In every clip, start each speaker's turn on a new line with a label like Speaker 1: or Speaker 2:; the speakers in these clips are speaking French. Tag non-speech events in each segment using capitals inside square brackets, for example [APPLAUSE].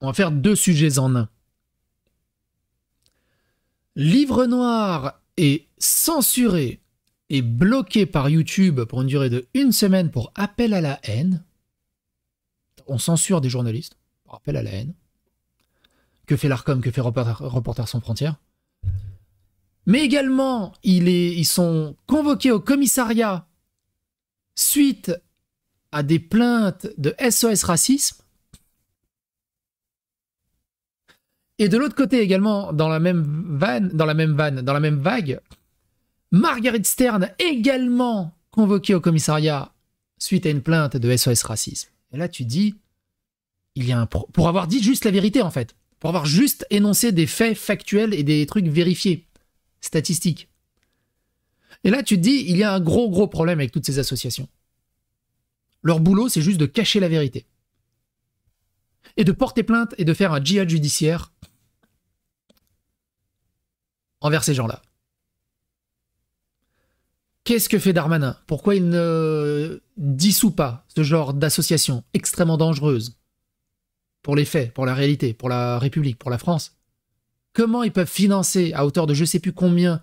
Speaker 1: On va faire deux sujets en un. Livre noir est censuré et bloqué par YouTube pour une durée de une semaine pour appel à la haine. On censure des journalistes pour appel à la haine. Que fait l'ARCOM Que fait Reporters sans frontières Mais également, ils sont convoqués au commissariat suite à des plaintes de SOS Racisme Et de l'autre côté également, dans la même vanne, dans la même dans la même vague, Marguerite Stern également convoquée au commissariat suite à une plainte de SOS Racisme. Et là, tu dis, il y a un pour avoir dit juste la vérité en fait, pour avoir juste énoncé des faits factuels et des trucs vérifiés, statistiques. Et là, tu te dis, il y a un gros gros problème avec toutes ces associations. Leur boulot, c'est juste de cacher la vérité et de porter plainte et de faire un djihad judiciaire envers ces gens-là. Qu'est-ce que fait Darmanin Pourquoi il ne dissout pas ce genre d'association extrêmement dangereuse pour les faits, pour la réalité, pour la République, pour la France Comment ils peuvent financer à hauteur de je sais plus combien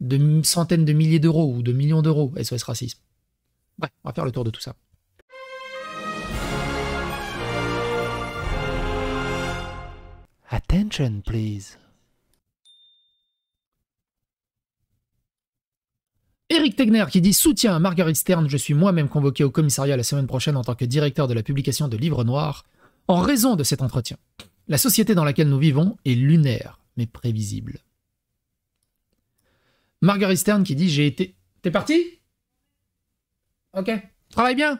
Speaker 1: de centaines de milliers d'euros ou de millions d'euros SOS Racisme Bref, on va faire le tour de tout ça. Attention, please. Eric Tegner qui dit soutien à Marguerite Stern, je suis moi-même convoqué au commissariat la semaine prochaine en tant que directeur de la publication de Livres Noir en raison de cet entretien. La société dans laquelle nous vivons est lunaire, mais prévisible. Marguerite Stern qui dit j'ai été... T'es parti Ok. Travaille bien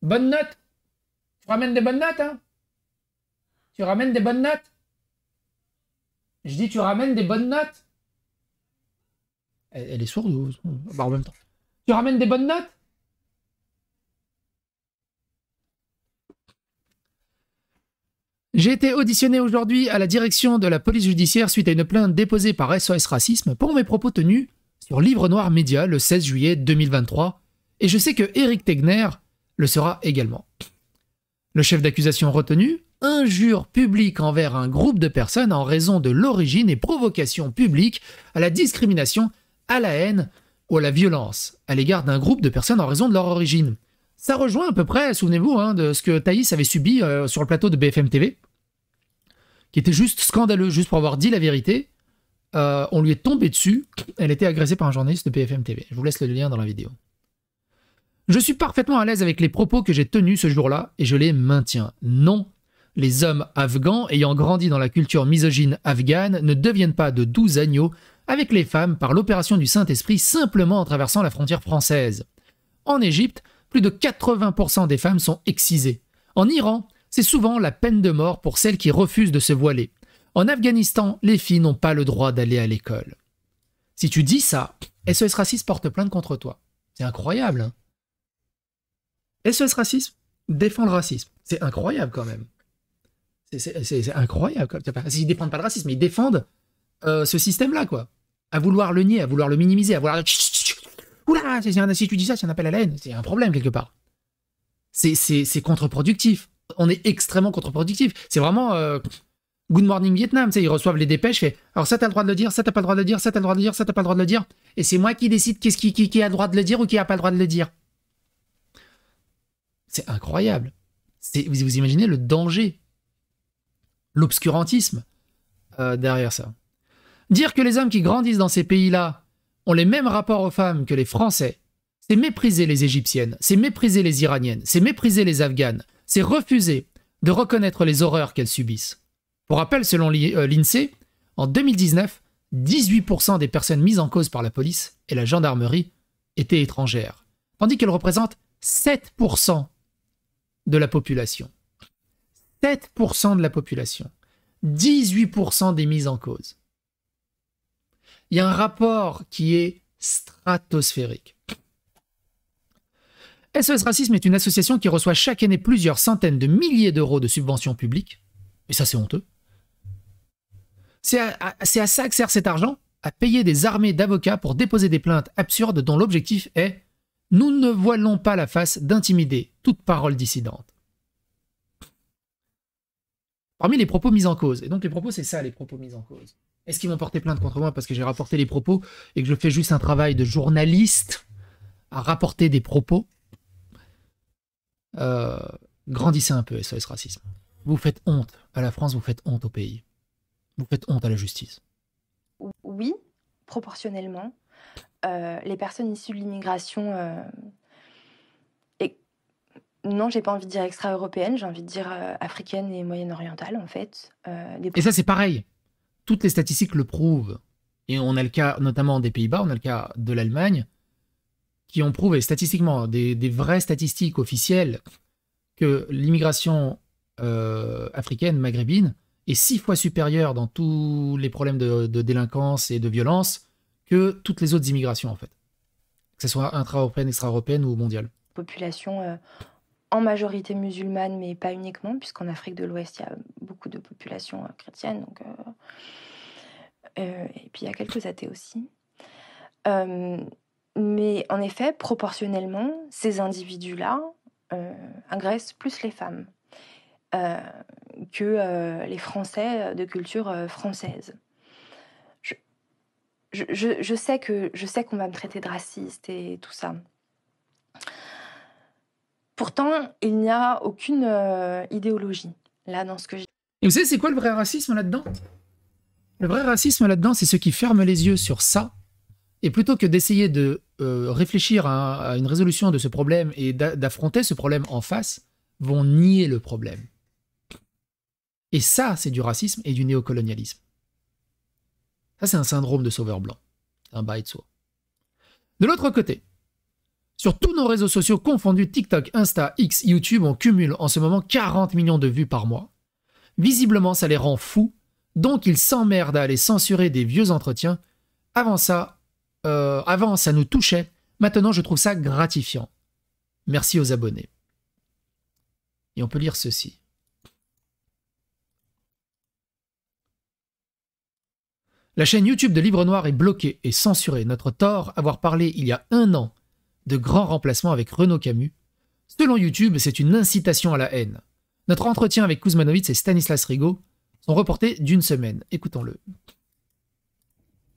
Speaker 1: Bonne note Tu ramènes des bonnes notes, hein Tu ramènes des bonnes notes Je dis tu ramènes des bonnes notes elle, est sourde ou... Bah, en même temps. Tu ramènes des bonnes notes J'ai été auditionné aujourd'hui à la direction de la police judiciaire suite à une plainte déposée par SOS Racisme pour mes propos tenus sur Livre Noir Média le 16 juillet 2023, et je sais que Eric Tegner le sera également. Le chef d'accusation retenu injure publique envers un groupe de personnes en raison de l'origine et provocation publique à la discrimination à la haine ou à la violence à l'égard d'un groupe de personnes en raison de leur origine. Ça rejoint à peu près, souvenez-vous, hein, de ce que Thaïs avait subi euh, sur le plateau de BFM TV, qui était juste scandaleux, juste pour avoir dit la vérité. Euh, on lui est tombé dessus, elle était agressée par un journaliste de BFM TV. Je vous laisse le lien dans la vidéo. Je suis parfaitement à l'aise avec les propos que j'ai tenus ce jour-là et je les maintiens. Non, les hommes afghans ayant grandi dans la culture misogyne afghane ne deviennent pas de doux agneaux avec les femmes par l'opération du Saint-Esprit simplement en traversant la frontière française. En Égypte, plus de 80% des femmes sont excisées. En Iran, c'est souvent la peine de mort pour celles qui refusent de se voiler. En Afghanistan, les filles n'ont pas le droit d'aller à l'école. Si tu dis ça, SES Racisme porte plainte contre toi. C'est incroyable. Hein SES Racisme défend le racisme. C'est incroyable quand même. C'est incroyable. Ils défendent pas le racisme, mais ils défendent euh, ce système-là, quoi à vouloir le nier, à vouloir le minimiser, à vouloir. Oula, si tu dis ça, c'est un appel à la haine, c'est un problème quelque part. C'est contre-productif. On est extrêmement contre-productif. C'est vraiment euh, Good Morning Vietnam. ils reçoivent les dépêches, et alors ça t'as le droit de le dire, ça t'as pas le droit de le dire, ça t'as le droit de le dire, ça t'as pas le droit de le dire. Et c'est moi qui décide qui, qui, a le droit de le dire ou qui a pas le droit de le dire. C'est incroyable. Vous, imaginez le danger, l'obscurantisme euh, derrière ça. Dire que les hommes qui grandissent dans ces pays-là ont les mêmes rapports aux femmes que les Français, c'est mépriser les Égyptiennes, c'est mépriser les Iraniennes, c'est mépriser les Afghanes, c'est refuser de reconnaître les horreurs qu'elles subissent. Pour rappel, selon euh, l'INSEE, en 2019, 18% des personnes mises en cause par la police et la gendarmerie étaient étrangères, tandis qu'elles représentent 7% de la population. 7% de la population. 18% des mises en cause. Il y a un rapport qui est stratosphérique. SOS Racisme est une association qui reçoit chaque année plusieurs centaines de milliers d'euros de subventions publiques. Et ça, c'est honteux. C'est à, ça que sert cet argent À payer des armées d'avocats pour déposer des plaintes absurdes dont l'objectif est ⁇ Nous ne voilons pas la face d'intimider toute parole dissidente ⁇ Parmi les propos mis en cause, et donc les propos, c'est ça, les propos mis en cause. Est-ce qu'ils vont porter plainte contre moi parce que j'ai rapporté les propos et que je fais juste un travail de journaliste à rapporter des propos euh, Grandissez un peu, SOS Racisme. Vous faites honte à la France, vous faites honte au pays. Vous faites honte à la justice.
Speaker 2: Oui, proportionnellement. Euh, les personnes issues de l'immigration. Euh, et... Non, j'ai pas envie de dire extra-européenne, j'ai envie de dire africaine et moyenne-orientale, en fait. Et ça, c'est
Speaker 1: pareil toutes les statistiques le prouvent. Et on a le cas notamment des Pays-Bas, on a le cas de l'Allemagne, qui ont prouvé statistiquement, des, vraies statistiques officielles, que l'immigration euh, africaine, maghrébine, est six fois supérieure dans tous les problèmes de, délinquance et de violence que toutes les autres immigrations, en fait. Que ce soit intra-européenne, extra-européenne ou mondiale.
Speaker 2: Population euh, en majorité musulmane, mais pas uniquement, puisqu'en Afrique de l'Ouest, il y a beaucoup de populations euh, chrétiennes, donc euh, et puis il y a quelques athées aussi. Euh, mais en effet, proportionnellement, ces individus-là euh, agressent plus les femmes que les Français de culture française. Je, je, sais que je sais qu'on va me traiter de raciste et tout ça. Pourtant, il n'y a aucune idéologie là dans ce que j'ai.
Speaker 1: Et vous savez, c'est quoi le vrai racisme là-dedans le vrai racisme là-dedans, c'est ceux qui ferment les yeux sur ça, et plutôt que d'essayer de euh, réfléchir à, une résolution de ce problème et d'affronter ce problème en face, vont nier le problème. Et ça, c'est du racisme et du néocolonialisme. Ça, c'est un syndrome de sauveur blanc, un bail de soi. De l'autre côté, sur tous nos réseaux sociaux confondus TikTok, Insta, X, YouTube, on cumule en ce moment 40 millions de vues par mois. Visiblement, ça les rend fous donc il s'emmerde à aller censurer des vieux entretiens. Avant ça, euh, avant ça nous touchait. Maintenant je trouve ça gratifiant. Merci aux abonnés. Et on peut lire ceci. La chaîne YouTube de Libre Noir est bloquée et censurée. Notre tort, avoir parlé il y a un an de grands remplacements avec Renaud Camus. Selon YouTube, c'est une incitation à la haine. Notre entretien avec Kuzmanovic et Stanislas Rigaud sont d'une semaine. Écoutons-le.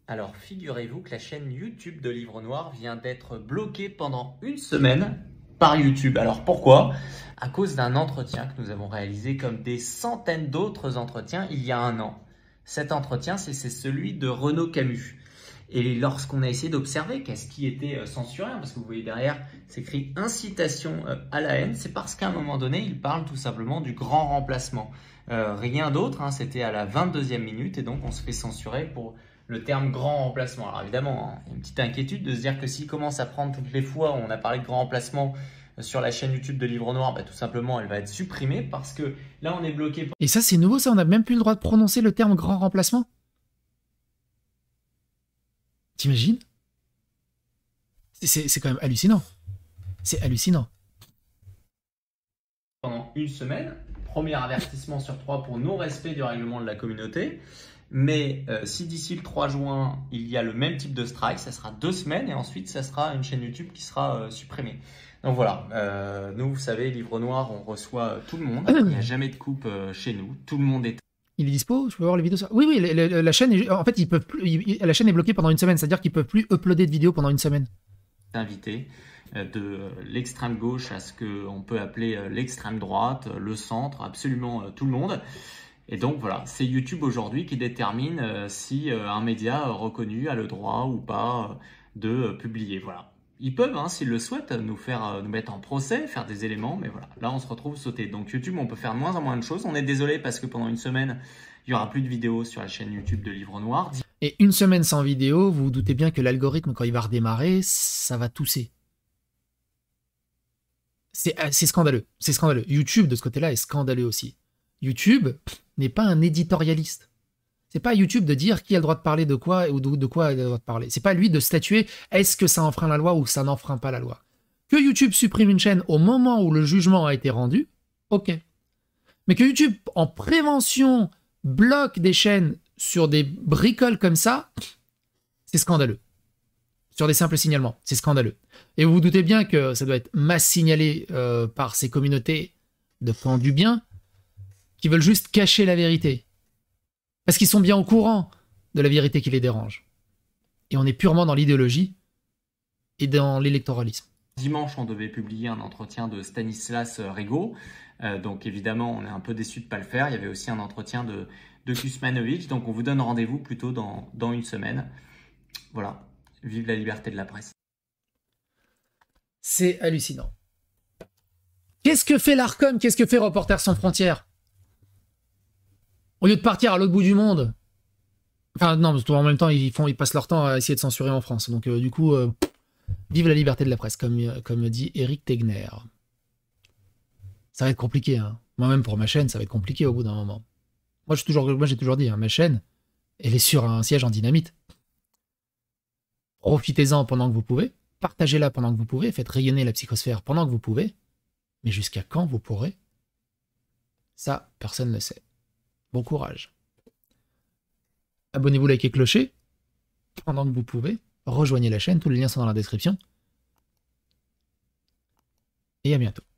Speaker 3: Alors figurez-vous que la chaîne YouTube de Livre Noir vient d'être bloquée pendant une semaine par YouTube. Alors pourquoi À cause d'un entretien que nous avons réalisé comme des centaines d'autres entretiens il y a un an. Cet entretien, c'est celui de Renaud Camus. Et lorsqu'on a essayé d'observer qu'est-ce qui était euh, censuré, hein, parce que vous voyez derrière, c'est écrit incitation euh, à la haine, c'est parce qu'à un moment donné, il parle tout simplement du grand remplacement. Euh, rien d'autre, hein, c'était à la 22e minute, et donc on se fait censurer pour le terme grand remplacement. Alors évidemment, hein, il y a une petite inquiétude de se dire que s'il commence à prendre toutes les fois où on a parlé de grand remplacement, sur la chaîne YouTube de Livre Noir, bah, tout simplement, elle va être supprimée parce que là, on est bloqué.
Speaker 1: Et ça, c'est nouveau, ça, on n'a même plus le droit de prononcer le terme grand remplacement T'imagines c'est, quand même hallucinant. C'est hallucinant.
Speaker 3: Pendant une semaine, premier avertissement sur trois pour non-respect du règlement de la communauté. Mais euh, si d'ici le 3 juin, il y a le même type de strike, ça sera deux semaines et ensuite, ça sera une chaîne YouTube qui sera euh, supprimée. Donc voilà, euh, nous, vous savez, Livre Noir, on reçoit tout le monde. Il n'y a [COUGHS] jamais de coupe chez nous. Tout le monde est
Speaker 1: il est dispo, je peux voir les vidéos. Oui, oui, la chaîne, est... en fait, ils peuvent plus, la chaîne est bloquée pendant une semaine, c'est-à-dire qu'ils peuvent plus uploader de vidéos pendant une semaine.
Speaker 3: Invité euh, de l'extrême gauche à ce qu'on peut appeler euh, l'extrême droite, euh, le centre, absolument tout le monde. Et donc voilà, c'est YouTube aujourd'hui qui détermine si un média reconnu a le droit ou pas de publier. Voilà ils peuvent, hein, s'ils le souhaitent, nous faire euh, mettre en procès, faire des éléments, mais voilà, là on se retrouve sauté. Donc YouTube, on peut faire moins en moins de choses. On est désolé parce que pendant une semaine, il n'y aura plus de vidéos sur la chaîne YouTube de Livre Noir.
Speaker 1: Et une semaine sans vidéo, vous vous doutez bien que l'algorithme, quand il va redémarrer, ça va tousser. C'est euh, scandaleux, c'est scandaleux. YouTube, de ce côté-là, est scandaleux aussi. YouTube n'est pas un éditorialiste. C'est pas YouTube de dire qui a le droit de parler de quoi ou de, quoi il a le droit de parler. C'est pas lui de statuer est-ce que ça enfreint la loi ou ça n'enfreint pas la loi. Que YouTube supprime une chaîne au moment où le jugement a été rendu, ok. Mais que YouTube, en prévention, bloque des chaînes sur des bricoles comme ça, c'est scandaleux. Sur des simples signalements, c'est scandaleux. Et vous vous doutez bien que ça doit être mass signalé euh, par ces communautés de fond du bien qui veulent juste cacher la vérité. Parce qu'ils sont bien au courant de la vérité qui les dérange. Et on est purement dans l'idéologie et dans l'électoralisme.
Speaker 3: Dimanche, on devait publier un entretien de Stanislas Rigaud. Euh, donc évidemment, on est un peu déçu de ne pas le faire. Il y avait aussi un entretien de, de Kusmanovic. Donc on vous donne rendez-vous plutôt dans, dans une semaine. Voilà. Vive la liberté de la presse. C'est hallucinant.
Speaker 1: Qu'est-ce que fait l'ARCOM Qu'est-ce que fait Reporters sans frontières au lieu de partir à l'autre bout du monde. Enfin, non, parce en même temps, ils, passent leur temps à essayer de censurer en France. Donc, euh, du coup, euh, vive la liberté de la presse, comme, euh, comme dit Eric Tegner. Ça va être compliqué. Hein. Moi-même, pour ma chaîne, ça va être compliqué au bout d'un moment. Moi, j'ai toujours, dit, hein, ma chaîne, elle est sur un siège en dynamite. Profitez-en pendant que vous pouvez. Partagez-la pendant que vous pouvez. Faites rayonner la psychosphère pendant que vous pouvez. Mais jusqu'à quand vous pourrez Ça, personne ne le sait. Bon courage. Abonnez-vous, likez, clochez. pendant que vous pouvez. Rejoignez la chaîne, tous les liens sont dans la description. Et à bientôt.